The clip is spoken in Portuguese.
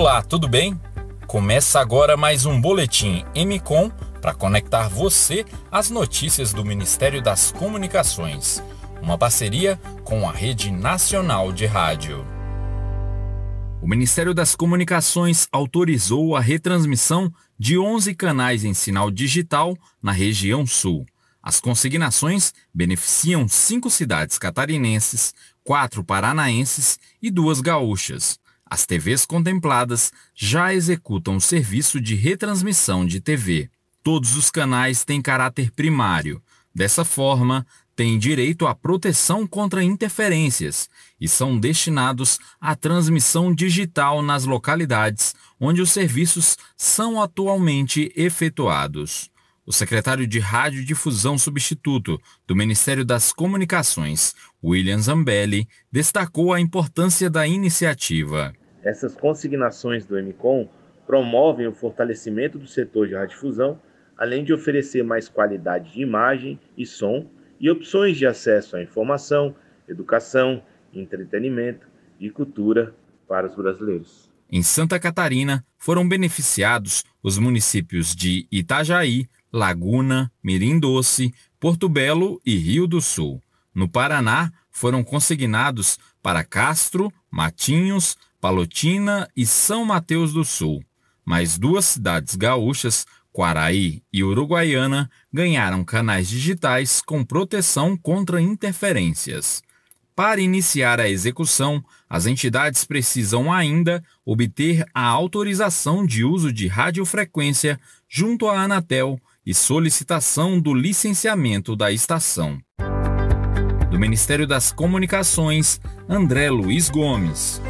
Olá, tudo bem? Começa agora mais um boletim MCOM para conectar você às notícias do Ministério das Comunicações, uma parceria com a Rede Nacional de Rádio. O Ministério das Comunicações autorizou a retransmissão de 11 canais em sinal digital na região sul. As consignações beneficiam cinco cidades catarinenses, quatro paranaenses e duas gaúchas. As TVs contempladas já executam o serviço de retransmissão de TV. Todos os canais têm caráter primário. Dessa forma, têm direito à proteção contra interferências e são destinados à transmissão digital nas localidades onde os serviços são atualmente efetuados. O secretário de Radiodifusão Substituto do Ministério das Comunicações, William Zambelli, destacou a importância da iniciativa. Essas consignações do MCOM promovem o fortalecimento do setor de radiodifusão, além de oferecer mais qualidade de imagem e som e opções de acesso à informação, educação, entretenimento e cultura para os brasileiros. Em Santa Catarina, foram beneficiados os municípios de Itajaí, Laguna, Mirim Doce, Porto Belo e Rio do Sul. No Paraná, foram consignados para Castro, Matinhos, Palotina e São Mateus do Sul, mas duas cidades gaúchas, Quaraí e Uruguaiana, ganharam canais digitais com proteção contra interferências. Para iniciar a execução, as entidades precisam ainda obter a autorização de uso de radiofrequência junto à Anatel e solicitação do licenciamento da estação. Do Ministério das Comunicações, André Luiz Gomes.